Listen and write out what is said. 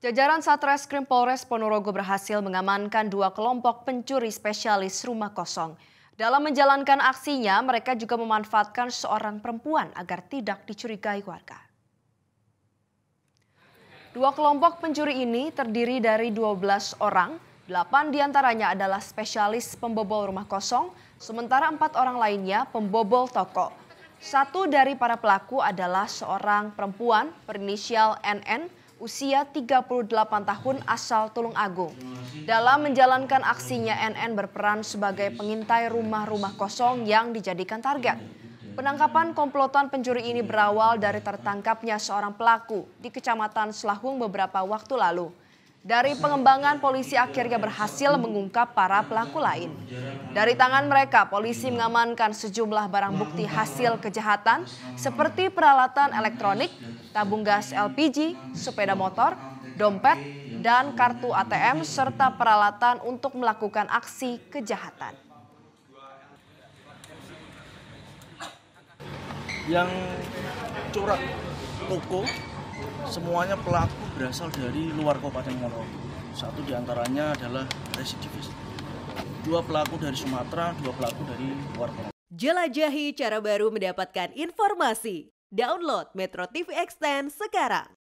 Jajaran Satreskrim Polres Ponorogo berhasil mengamankan dua kelompok pencuri spesialis rumah kosong. Dalam menjalankan aksinya, mereka juga memanfaatkan seorang perempuan agar tidak dicurigai warga. Dua kelompok pencuri ini terdiri dari 12 orang, 8 diantaranya adalah spesialis pembobol rumah kosong, sementara empat orang lainnya pembobol toko. Satu dari para pelaku adalah seorang perempuan berinisial NN usia 38 tahun asal Tulung Agung. Dalam menjalankan aksinya, NN berperan sebagai pengintai rumah-rumah kosong yang dijadikan target. Penangkapan komplotan pencuri ini berawal dari tertangkapnya seorang pelaku di Kecamatan Selahung beberapa waktu lalu. Dari pengembangan, polisi akhirnya berhasil mengungkap para pelaku lain. Dari tangan mereka, polisi mengamankan sejumlah barang bukti hasil kejahatan seperti peralatan elektronik, tabung gas LPG, sepeda motor, dompet, dan kartu ATM serta peralatan untuk melakukan aksi kejahatan. Yang curang toko semuanya pelaku berasal dari luar Kabupaten Malang. Satu diantaranya adalah residivis. Dua pelaku dari Sumatera, dua pelaku dari luar Kabupaten. Jelajahi cara baru mendapatkan informasi. Download Metro TV Extend sekarang.